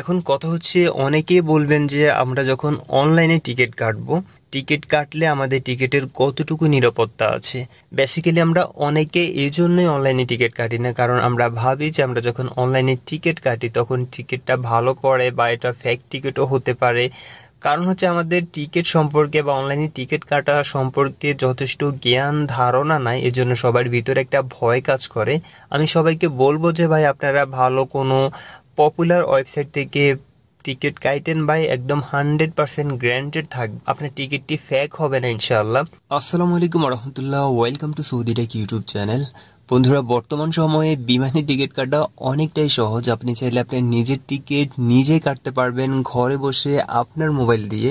এখন কথা হচ্ছে অনেকেই বলবেন যে আমরা যখন অনলাইনে টিকিট কাটব টিকিট কাটলে আমাদের টিকিটের কতটুকু নিরাপত্তা আছে বেসিক্যালি আমরা অনেকে এই জন্যই অনলাইনে টিকিট কাটি না কারণ আমরা ভাবি যে আমরা যখন অনলাইনে টিকিট কাটি তখন টিকিটটা ভালো পড়ে বা এটা ফেক টিকিটও হতে পারে কারণ হচ্ছে আমাদের টিকিট সম্পর্কে বা অনলাইনে টিকিট কাটা সম্পর্কে যথেষ্ট জ্ঞান ধারণা নাই এজন্য সবার ভিতরে একটা ভয় কাজ করে আমি সবাইকে বলবো যে ভাই আপনারা ভালো কোনো পপুলার ওয়েবসাইট থেকে টিকিট কাইটেন ভাই একদম হান্ড্রেড পার্সেন্ট গ্যারান্টেড থাকবে আপনার টিকিটটি ফ্যাক হবে না ইনশাল্লাহ আসসালামু আলাইকুম রহমতুল্লাহ welcome to Saudi tech YouTube channel বন্ধুরা বর্তমান সময়ে বিমানে টিকিট কাটা অনেকটাই সহজ আপনি চাইলে আপনার নিজের টিকিট নিজে কাটতে পারবেন ঘরে বসে আপনার মোবাইল দিয়ে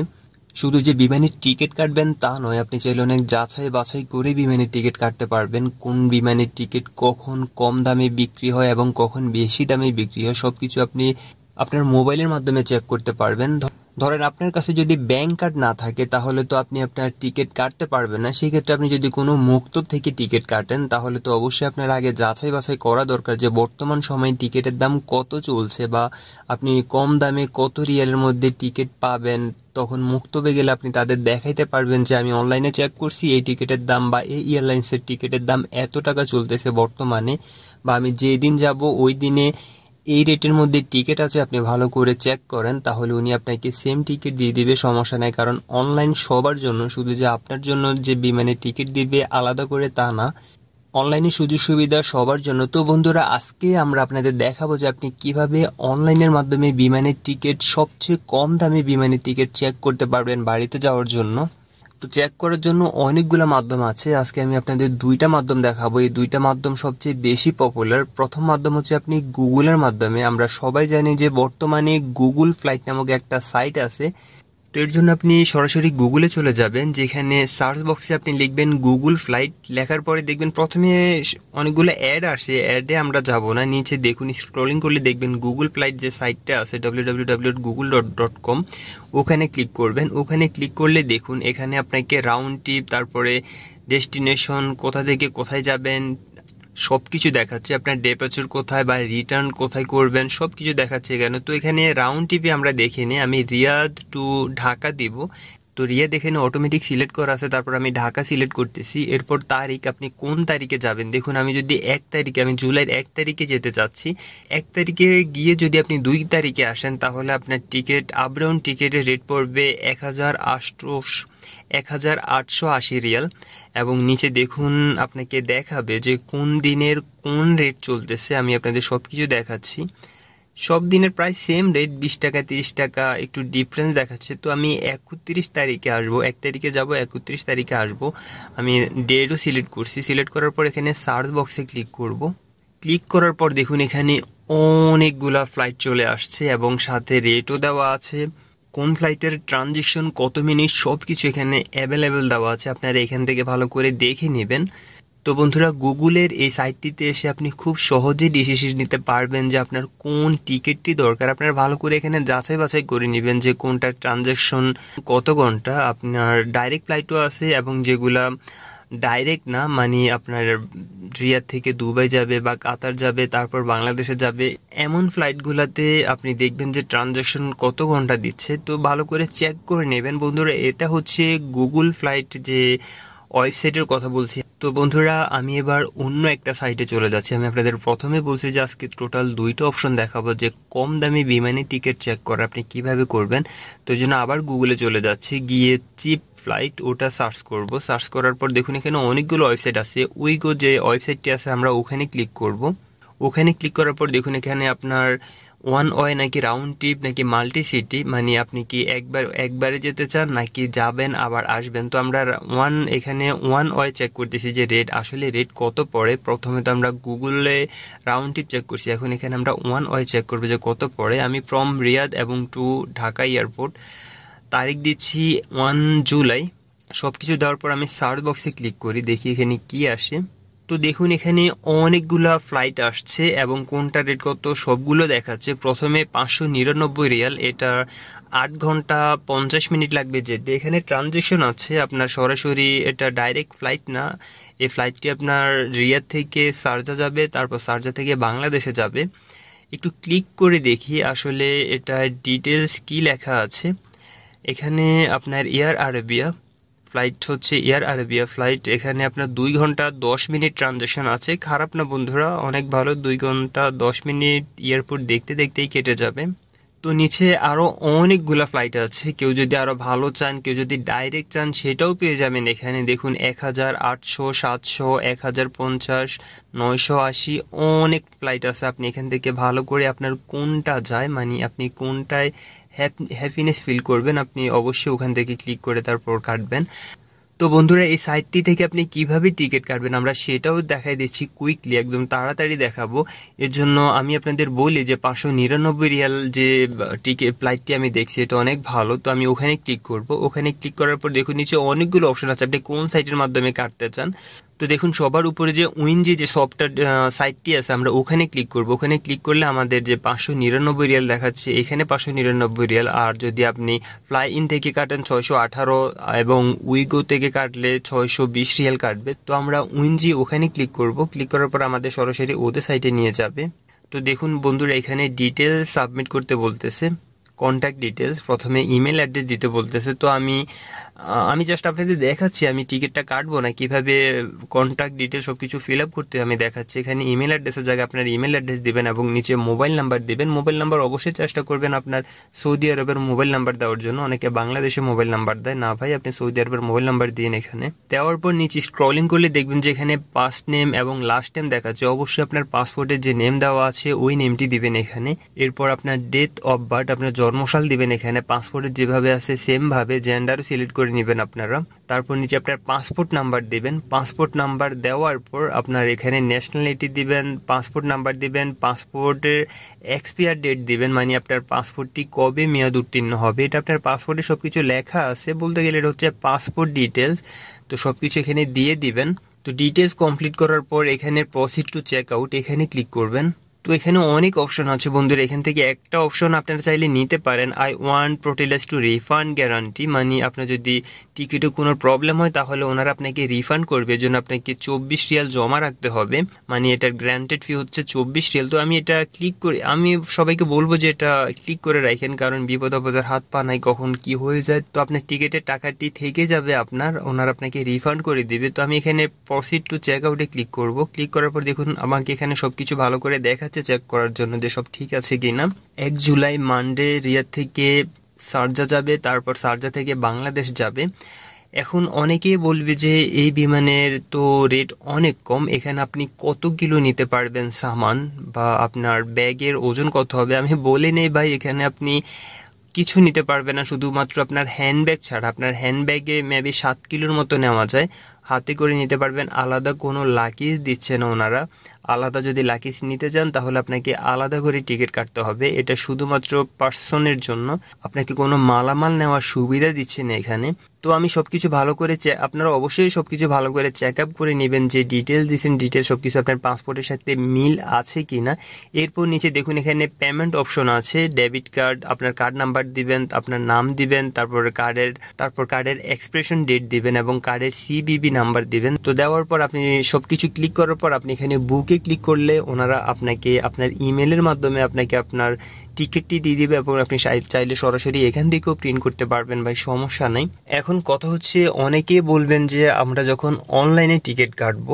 শুধু যে বিমানের টিকিট কাটবেন তা নয় আপনি চাইলে অনেক যাচাই বাছাই করে বিমানের টিকিট কাটতে পারবেন কোন বিমানের টিকিট কখন কম দামে বিক্রি হয় এবং কখন বেশি দামে বিক্রি হয় সবকিছু আপনি আপনার মোবাইলের মাধ্যমে চেক করতে পারবেন ধরেন আপনার কাছে যদি ব্যাংক কার্ড না থাকে তাহলে তো আপনি আপনার টিকিট কাটতে পারবেন না সেক্ষেত্রে আপনি যদি কোনো মুক্ত থেকে টিকিট কাটেন তাহলে তো অবশ্যই আপনার আগে যাচাই বাছাই করা দরকার যে বর্তমান সময়ে টিকিটের দাম কত চলছে বা আপনি কম দামে কত রিয়ালের মধ্যে টিকিট পাবেন তখন মুক্তবে গেলে আপনি তাদের দেখাইতে পারবেন যে আমি অনলাইনে চেক করছি এই টিকিটের দাম বা এই এয়ারলাইন্সের টিকিটের দাম এত টাকা চলতেছে বর্তমানে বা আমি যেদিন যাব ওই দিনে এই রেটের মধ্যে টিকিট আছে আপনি ভালো করে চেক করেন তাহলে উনি আপনাকে সেম টিকিট দিয়ে দিবে সমস্যা নাই কারণ অনলাইন সবার জন্য শুধু যে আপনার জন্য যে বিমানে টিকিট দিবে আলাদা করে তা না অনলাইনে সুযোগ সুবিধা সবার জন্য তো বন্ধুরা আজকে আমরা আপনাদের দেখাবো যে আপনি কিভাবে অনলাইনের মাধ্যমে বিমানের টিকিট সবচেয়ে কম দামে বিমানের টিকিট চেক করতে পারবেন বাড়িতে যাওয়ার জন্য তো চেক করার জন্য অনেকগুলো মাধ্যম আছে আজকে আমি আপনাদের দুইটা মাধ্যম দেখাবো এই দুইটা মাধ্যম সবচেয়ে বেশি পপুলার প্রথম মাধ্যম হচ্ছে আপনি গুগলের মাধ্যমে আমরা সবাই জানি যে বর্তমানে গুগল ফ্লাইট নামক একটা সাইট আছে তো এর জন্য আপনি সরাসরি গুগলে চলে যাবেন যেখানে সার্চ বক্সে আপনি লিখবেন গুগল ফ্লাইট লেখার পরে দেখবেন প্রথমে অনেকগুলো অ্যাড আসে অ্যাডে আমরা যাব না নিচে দেখুন স্ক্রলিং করলে দেখবেন গুগল ফ্লাইট যে সাইটটা আছে www.google.com ওখানে ক্লিক করবেন ওখানে ক্লিক করলে দেখুন এখানে আপনাকে রাউন্ড টিপ তারপরে ডেস্টিনেশন কোথা থেকে কোথায় যাবেন সব কিছু দেখাচ্ছে আপনার ডেপারচার কোথায় বা রিটার্ন কোথায় করবেন সব কিছু দেখাচ্ছে কেন তো এখানে রাউন্ড টিপে আমরা দেখে নিই আমি রিয়াদ টু ঢাকা দিব তো রিয়া দেখেন অটোমেটিক সিলেক্ট করা আছে তারপর আমি ঢাকা সিলেক্ট করতেছি এরপর তারিখ আপনি কোন তারিখে যাবেন দেখুন আমি যদি এক তারিখে আমি জুলাইয়ের এক তারিখে যেতে চাচ্ছি এক তারিখে গিয়ে যদি আপনি দুই তারিখে আসেন তাহলে আপনার টিকিট আপডাউন টিকিটের রেট পড়বে এক হাজার আটশো এক হাজার আটশো আশি রিয়াল এবং নিচে দেখুন আপনাকে দেখাবে যে কোন দিনের কোন রেট চলতেছে আমি আপনাদের সব কিছু দেখাচ্ছি সব দিনের প্রায় সেম রেট বিশ টাকা তিরিশ টাকা একটু ডিফারেন্স দেখাচ্ছে তো আমি একত্রিশ তারিখে আসবো এক তারিখে যাব একত্রিশ তারিখে আসবো আমি ডেটও সিলেক্ট করছি সিলেক্ট করার পর এখানে সার্চ বক্সে ক্লিক করব ক্লিক করার পর দেখুন এখানে অনেকগুলা ফ্লাইট চলে আসছে এবং সাথে রেটও দেওয়া আছে কোন ফ্লাইটের ট্রানজেকশন কত মিনিট সব কিছু এখানে অ্যাভেলেবেল দেওয়া আছে আপনারা এখান থেকে ভালো করে দেখে নেবেন তো বন্ধুরা গুগলের এই সাইটটিতে এসে আপনি খুব সহজে ডিসিশন নিতে পারবেন যে আপনার কোন টিকিটটি দরকার আপনার ভালো করে এখানে যাচাই বাছাই করে নেবেন যে কোনটার ট্রানজ্যাকশন কত ঘন্টা আপনার ডাইরেক্ট ফ্লাইটও আছে এবং যেগুলা ডাইরেক্ট না মানে আপনার রিয়ার থেকে দুবাই যাবে বা কাতার যাবে তারপর বাংলাদেশে যাবে এমন ফ্লাইটগুলোতে আপনি দেখবেন যে ট্রানজ্যাকশন কত ঘন্টা দিচ্ছে তো ভালো করে চেক করে নেবেন বন্ধুরা এটা হচ্ছে গুগল ফ্লাইট যে ওয়েবসাইটের কথা বলছি তো বন্ধুরা আমি এবার অন্য একটা সাইটে চলে যাচ্ছি আমি আপনাদের প্রথমে বলছি যে আজকে টোটাল দুইটা অপশন দেখাবো যে কম দামি বিমানে টিকিট চেক করা আপনি কিভাবে করবেন তো জন্য আবার গুগলে চলে যাচ্ছি গিয়ে চিপ ফ্লাইট ওটা সার্চ করব সার্চ করার পর দেখুন এখানে অনেকগুলো ওয়েবসাইট আছে উইগো যে ওয়েবসাইটটি আছে আমরা ওখানে ক্লিক করব ওখানে ক্লিক করার পর দেখুন এখানে আপনার ওয়ান ওয়ে নাকি রাউন্ড ট্রিপ নাকি মাল্টি সিটি মানে আপনি কি একবার একবারে যেতে চান নাকি যাবেন আবার আসবেন তো আমরা ওয়ান এখানে ওয়ান ওয়ে চেক করতেছি যে রেট আসলে রেট কত পড়ে প্রথমে তো আমরা গুগলে রাউন্ড ট্রিপ চেক করছি এখন এখানে আমরা ওয়ান ওয়ে চেক করবো যে কত পড়ে আমি ফ্রম রিয়াদ এবং টু ঢাকা এয়ারপোর্ট তারিখ দিচ্ছি ওয়ান জুলাই সব কিছু দেওয়ার পর আমি সার্চ বক্সে ক্লিক করি দেখি এখানে কি আসে তো দেখুন এখানে অনেকগুলা ফ্লাইট আসছে এবং কোনটা রেট কত সবগুলো দেখাচ্ছে প্রথমে পাঁচশো নিরানব্বই রিয়াল এটা আট ঘন্টা পঞ্চাশ মিনিট লাগবে যে এখানে ট্রানজেকশন আছে আপনার সরাসরি এটা ডাইরেক্ট ফ্লাইট না এই ফ্লাইটটি আপনার রিয়াদ থেকে সার্জা যাবে তারপর সার্জা থেকে বাংলাদেশে যাবে একটু ক্লিক করে দেখি আসলে এটা ডিটেলস কি লেখা আছে এখানে আপনার এয়ার আরবিয়া ফ্লাইট হচ্ছে এয়ার আরবিয়া ফ্লাইট এখানে আপনার দুই ঘন্টা দশ মিনিট ট্রানজেকশন আছে খারাপ না বন্ধুরা অনেক ভালো দুই ঘন্টা দশ মিনিট এয়ারপোর্ট দেখতে দেখতেই কেটে যাবে তো নিচে আরও অনেকগুলা ফ্লাইট আছে কেউ যদি আরও ভালো চান কেউ যদি ডাইরেক্ট চান সেটাও পেয়ে যাবেন এখানে দেখুন এক হাজার আটশো সাতশো এক হাজার পঞ্চাশ নয়শো আশি অনেক ফ্লাইট আছে আপনি এখান থেকে ভালো করে আপনার কোনটা যায় মানে আপনি কোনটায় হ্যাপিনেস ফিল করবেন আপনি অবশ্যই ওখান থেকে ক্লিক করে তারপর কাটবেন তো বন্ধুরা এই সাইটটি থেকে আপনি কিভাবে টিকিট কাটবেন আমরা সেটাও দেখাই দিচ্ছি কুইকলি একদম তাড়াতাড়ি দেখাবো এর জন্য আমি আপনাদের বলি যে পাঁচশো নিরানব্বই রিয়াল যে টিকিট ফ্লাইটটি আমি দেখছি এটা অনেক ভালো তো আমি ওখানে ক্লিক করব ওখানে ক্লিক করার পর দেখুন নিচে অনেকগুলো অপশন আছে আপনি কোন সাইটের মাধ্যমে কাটতে চান তো দেখুন সবার উপরে যে উইনজি যে সফটওয়্যার সাইটটি আছে আমরা ওখানে ক্লিক করব ওখানে ক্লিক করলে আমাদের যে পাঁচশো নিরানব্বই রিয়াল দেখাচ্ছে এখানে পাঁচশো নিরানব্বই রিয়াল আর যদি আপনি ফ্লাই ইন থেকে কাটেন ছয়শো আঠারো এবং উইগো থেকে কাটলে ছয়শো বিশ রিয়াল কাটবে তো আমরা উইনজি ওখানে ক্লিক করব ক্লিক করার পর আমাদের সরাসরি ওদের সাইটে নিয়ে যাবে তো দেখুন বন্ধুরা এখানে ডিটেলস সাবমিট করতে বলতেছে কন্ট্যাক্ট ডিটেলস প্রথমে ইমেল অ্যাড্রেস দিতে বলতেছে তো আমি আমি জাস্ট আপনাদের দেখাচ্ছি আমি টিকিটটা কাটবো না কিভাবে কন্ট্যাক্ট ডিটেল সব কিছু ফিল আপ করতে আমি দেখাচ্ছি এখানে ইমেল অ্যাড্রেসের জায়গায় আপনার ইমেল অ্যাড্রেস দেবেন এবং নিচে মোবাইল নাম্বার দেবেন মোবাইল নাম্বার অবশ্যই চেষ্টা করবেন আপনার সৌদি আরবের মোবাইল নাম্বার দেওয়ার জন্য অনেকে বাংলাদেশে মোবাইল নাম্বার দেয় না ভাই আপনি সৌদি আরবের মোবাইল নাম্বার দিন এখানে দেওয়ার পর নিচে স্ক্রলিং করলে দেখবেন যে এখানে পাস্ট নেম এবং লাস্ট নেম দেখাচ্ছে অবশ্যই আপনার পাসপোর্টের যে নেম দেওয়া আছে ওই নেমটি দিবেন এখানে এরপর আপনার ডেট অফ বার্থ আপনার জন্মসাল দিবেন এখানে পাসপোর্টের যেভাবে আছে সেমভাবে জেন্ডারও সিলেক্ট করে নেবেন আপনারা তারপর নিচে আপনার পাসপোর্ট নাম্বার দিবেন পাসপোর্ট নাম্বার দেওয়ার পর আপনার এখানে ন্যাশনালিটি দিবেন পাসপোর্ট নাম্বার দিবেন পাসপোর্টের এক্সপায়ার ডেট দিবেন মানে আপনার পাসপোর্টটি কবে মেয়াদ উত্তীর্ণ হবে এটা আপনার পাসপোর্টে সব কিছু লেখা আছে বলতে গেলে এটা হচ্ছে পাসপোর্ট ডিটেলস তো সব কিছু এখানে দিয়ে দিবেন তো ডিটেলস কমপ্লিট করার পর এখানে প্রসিড টু চেক আউট এখানে ক্লিক করবেন তো এখানে অনেক অপশন আছে বন্ধুরা এখান থেকে একটা অপশন আপনারা চাইলে নিতে পারেন আই ওয়ান্ট প্রোটেলাস টু রিফান্ড গ্যারান্টি মানে আপনার যদি টিকিটে কোনো প্রবলেম হয় তাহলে ওনারা আপনাকে রিফান্ড করবে জন্য আপনাকে চব্বিশ রিয়াল জমা রাখতে হবে মানে এটার গ্র্যান্টেড ফি হচ্ছে চব্বিশ রিয়াল তো আমি এটা ক্লিক করে আমি সবাইকে বলবো যে এটা ক্লিক করে রাখেন কারণ বিপদ আপদের হাত পা নাই কখন কি হয়ে যায় তো আপনার টিকিটের টাকাটি থেকে যাবে আপনার ওনারা আপনাকে রিফান্ড করে দিবে তো আমি এখানে প্রসিড টু চেক আউটে ক্লিক করব ক্লিক করার পর দেখুন আমাকে এখানে সবকিছু ভালো করে দেখা আছে চেক করার জন্য যে সব ঠিক আছে কিনা এক জুলাই মানডে রিয়াদ থেকে সারজা যাবে তারপর সারজা থেকে বাংলাদেশ যাবে এখন অনেকেই বলবে যে এই বিমানের তো রেট অনেক কম এখানে আপনি কত কিলো নিতে পারবেন সামান বা আপনার ব্যাগের ওজন কত হবে আমি বলে নেই ভাই এখানে আপনি কিছু নিতে পারবে না শুধুমাত্র আপনার হ্যান্ডব্যাগ ছাড়া আপনার হ্যান্ডব্যাগে মেবি সাত কিলোর মতো নেওয়া যায় হাতে করে নিতে পারবেন আলাদা কোনো লাকিজ দিচ্ছে না ওনারা আলাদা যদি লাকিজ নিতে যান তাহলে আপনাকে আলাদা করে টিকিট কাটতে হবে এটা শুধুমাত্র পার্সনের জন্য আপনাকে কোনো মালামাল নেওয়ার সুবিধা দিচ্ছে না এখানে তো আমি সব কিছু ভালো করে আপনারা অবশ্যই সবকিছু ভালো করে চেক আপ করে নেবেন যে ডিটেলস দিচ্ছেন ডিটেলস সব কিছু আপনার পাসপোর্টের সাথে মিল আছে কি না এরপর নিচে দেখুন এখানে পেমেন্ট অপশন আছে ডেবিট কার্ড আপনার কার্ড নাম্বার দিবেন আপনার নাম দিবেন তারপর কার্ডের তারপর কার্ডের এক্সপ্রেশন ডেট দিবেন এবং কার্ডের সিবিবি নাম নাম্বার দিবেন তো দেওয়ার পর আপনি সবকিছু ক্লিক করার পর আপনি এখানে বুকে ক্লিক করলে ওনারা আপনাকে আপনার ইমেলের মাধ্যমে আপনাকে আপনার টিকিটটি দিয়ে দিবে এবং আপনি চাইলে সরাসরি এখান থেকেও প্রিন্ট করতে পারবেন ভাই সমস্যা নেই এখন কথা হচ্ছে অনেকেই বলবেন যে আমরা যখন অনলাইনে টিকিট কাটবো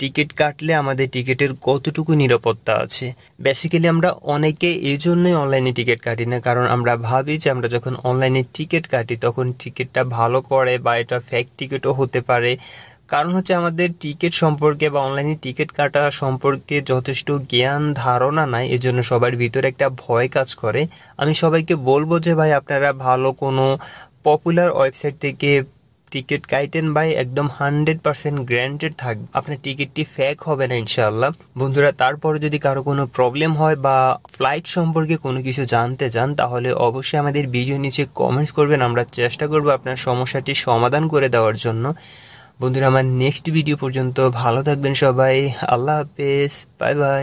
টিকিট কাটলে আমাদের টিকিটের কতটুকু নিরাপত্তা আছে বেসিক্যালি আমরা অনেকে এই জন্যই অনলাইনে টিকিট কাটি না কারণ আমরা ভাবি যে আমরা যখন অনলাইনে টিকিট কাটি তখন টিকিটটা ভালো পড়ে বা এটা ফেক টিকিটও হতে পারে কারণ হচ্ছে আমাদের টিকিট সম্পর্কে বা অনলাইনে টিকিট কাটা সম্পর্কে যথেষ্ট জ্ঞান ধারণা নাই এজন্য সবার ভিতরে একটা ভয় কাজ করে আমি সবাইকে বলবো যে ভাই আপনারা ভালো কোনো পপুলার ওয়েবসাইট থেকে টিকিট কাইটেন ভাই একদম হান্ড্রেড পার্সেন্ট গ্যারান্টেড থাকবে আপনার টিকিটটি ফ্যাক হবে না ইনশাল্লাহ বন্ধুরা তারপরে যদি কারো কোনো প্রবলেম হয় বা ফ্লাইট সম্পর্কে কোনো কিছু জানতে চান তাহলে অবশ্যই আমাদের ভিডিও নিচে কমেন্টস করবেন আমরা চেষ্টা করব আপনার সমস্যাটি সমাধান করে দেওয়ার জন্য বন্ধুরা আমার নেক্সট ভিডিও পর্যন্ত ভালো থাকবেন সবাই আল্লাহ হাফেজ বাই বাই